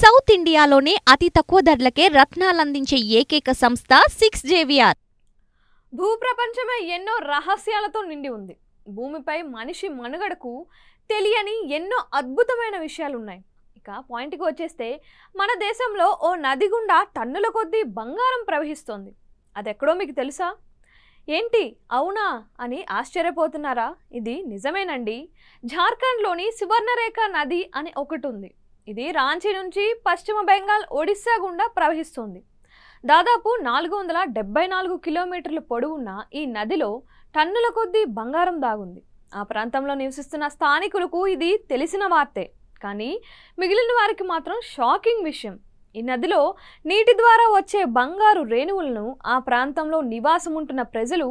south ఇండియాలోనే అతి తక్కువ ధరలకే రత్నాలందించే ఏకైక సంస్థ సిక్స్ జేవిఆర్ భూప్రపంచమే ఎన్నో రహస్యాలతో నిండి ఉంది భూమిపై మనిషి మనుగడకు తెలియని ఎన్నో అద్భుతమైన విషయాలు ఉన్నాయి ఇక పాయింట్కి వచ్చేస్తే మన దేశంలో ఓ నది గుండా టన్నుల కొద్దీ బంగారం ప్రవహిస్తోంది అదెక్కడో మీకు తెలుసా ఏంటి అవునా అని ఆశ్చర్యపోతున్నారా ఇది నిజమేనండి జార్ఖండ్లోని సువర్ణరేఖ నది అని ఒకటి ఉంది ఇది రాంచీ నుంచి పశ్చిమ బెంగాల్ ఒడిస్సా గుండా ప్రవహిస్తుంది దాదాపు నాలుగు వందల డెబ్బై నాలుగు కిలోమీటర్ల పొడవున్న ఈ నదిలో టన్నుల కొద్దీ బంగారం దాగుంది ఆ ప్రాంతంలో నివసిస్తున్న స్థానికులకు ఇది తెలిసిన వార్తే కానీ మిగిలిన వారికి మాత్రం షాకింగ్ విషయం ఈ నదిలో నీటి ద్వారా వచ్చే బంగారు రేణువులను ఆ ప్రాంతంలో నివాసం ఉంటున్న ప్రజలు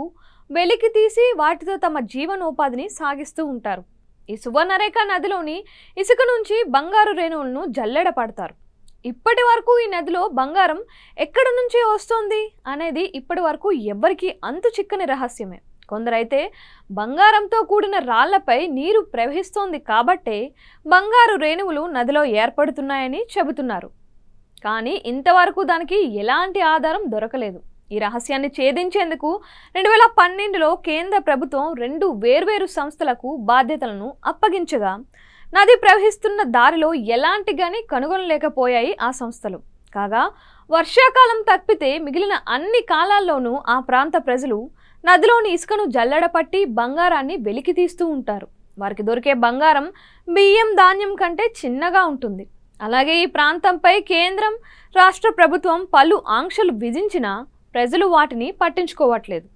వెలికి తీసి వాటితో తమ జీవనోపాధిని సాగిస్తూ ఉంటారు ఈ సువర్ణరేఖ నదిలోని ఇసుక నుంచి బంగారు రేణువులను జల్లెడ పడతారు ఇప్పటి వరకు ఈ నదిలో బంగారం ఎక్కడి నుంచి వస్తుంది అనేది ఇప్పటి వరకు ఎవ్వరికీ అంతు చిక్కని రహస్యమే కొందరైతే బంగారంతో కూడిన రాళ్లపై నీరు ప్రవహిస్తోంది కాబట్టే బంగారు రేణువులు నదిలో ఏర్పడుతున్నాయని చెబుతున్నారు కానీ ఇంతవరకు దానికి ఎలాంటి ఆధారం దొరకలేదు ఈ రహస్యాన్ని ఛేదించేందుకు రెండు వేల పన్నెండులో కేంద్ర ప్రభుత్వం రెండు వేర్వేరు సంస్థలకు బాధ్యతలను అప్పగించగా నది ప్రవహిస్తున్న దారిలో ఎలాంటి గాని కనుగొనలేకపోయాయి ఆ సంస్థలు కాగా వర్షాకాలం తప్పితే మిగిలిన అన్ని కాలాల్లోనూ ఆ ప్రాంత ప్రజలు నదిలోని ఇసుకను జల్లడపట్టి బంగారాన్ని వెలికి తీస్తూ ఉంటారు వారికి దొరికే బంగారం బియ్యం ధాన్యం కంటే చిన్నగా ఉంటుంది అలాగే ఈ ప్రాంతంపై కేంద్రం రాష్ట్ర ప్రభుత్వం పలు ఆంక్షలు విధించినా ప్రజలు వాటిని పట్టించుకోవట్లేదు